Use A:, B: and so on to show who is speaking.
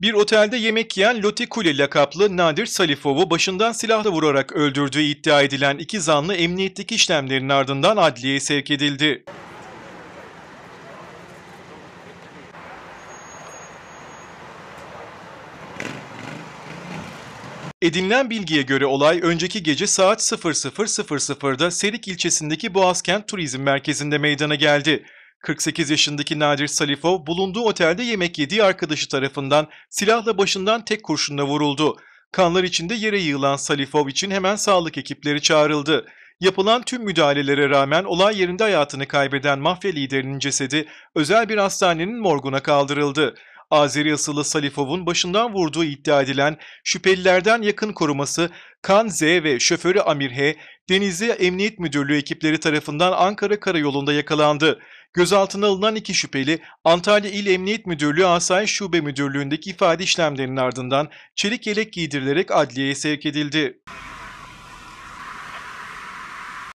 A: Bir otelde yemek yiyen Loti Kule lakaplı Nadir Salifov'u başından silahla vurarak öldürdüğü iddia edilen iki zanlı emniyetteki işlemlerin ardından adliyeye sevk edildi. Edinilen bilgiye göre olay önceki gece saat 00.00'da Serik ilçesindeki Boğazkent Turizm Merkezi'nde meydana geldi. 48 yaşındaki Nadir Salifov bulunduğu otelde yemek yediği arkadaşı tarafından silahla başından tek kurşunla vuruldu. Kanlar içinde yere yığılan Salifov için hemen sağlık ekipleri çağrıldı. Yapılan tüm müdahalelere rağmen olay yerinde hayatını kaybeden mafya liderinin cesedi özel bir hastanenin morguna kaldırıldı. Azeri asıllı Salifov'un başından vurduğu iddia edilen şüphelilerden yakın koruması Kan Z ve şoförü Amir H, Denizli Emniyet Müdürlüğü ekipleri tarafından Ankara Karayolu'nda yakalandı. Gözaltına alınan iki şüpheli Antalya İl Emniyet Müdürlüğü Asayiş Şube Müdürlüğü'ndeki ifade işlemlerinin ardından çelik yelek giydirilerek adliyeye sevk edildi.